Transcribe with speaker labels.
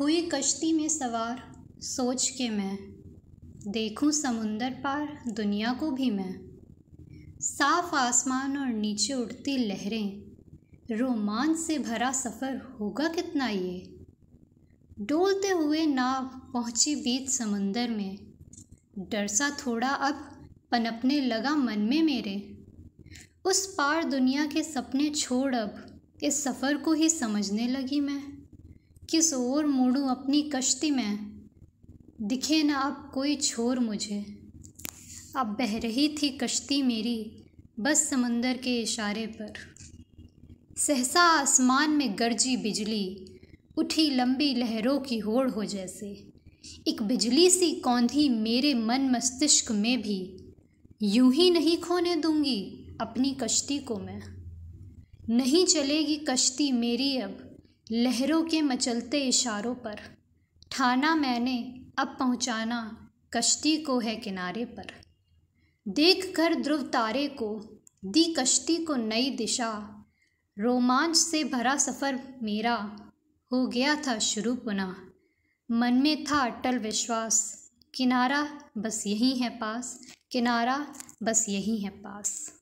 Speaker 1: हुई कश्ती में सवार सोच के मैं देखूं समुंदर पार दुनिया को भी मैं साफ आसमान और नीचे उड़ती लहरें रोमांच से भरा सफ़र होगा कितना ये डोलते हुए नाव पहुंची बीच समुंदर में डर सा थोड़ा अब पनपने लगा मन में मेरे उस पार दुनिया के सपने छोड़ अब इस सफ़र को ही समझने लगी मैं किस ओर मोड़ू अपनी कश्ती में दिखे ना अब कोई छोर मुझे अब बह रही थी कश्ती मेरी बस समंदर के इशारे पर सहसा आसमान में गरजी बिजली उठी लंबी लहरों की होड़ हो जैसे एक बिजली सी कौंधी मेरे मन मस्तिष्क में भी यूं ही नहीं खोने दूंगी अपनी कश्ती को मैं नहीं चलेगी कश्ती मेरी अब लहरों के मचलते इशारों पर ठाना मैंने अब पहुंचाना कश्ती को है किनारे पर देख कर ध्रुव तारे को दी कश्ती को नई दिशा रोमांच से भरा सफ़र मेरा हो गया था शुरू पुनः मन में था अटल विश्वास किनारा बस यही है पास किनारा बस यही है पास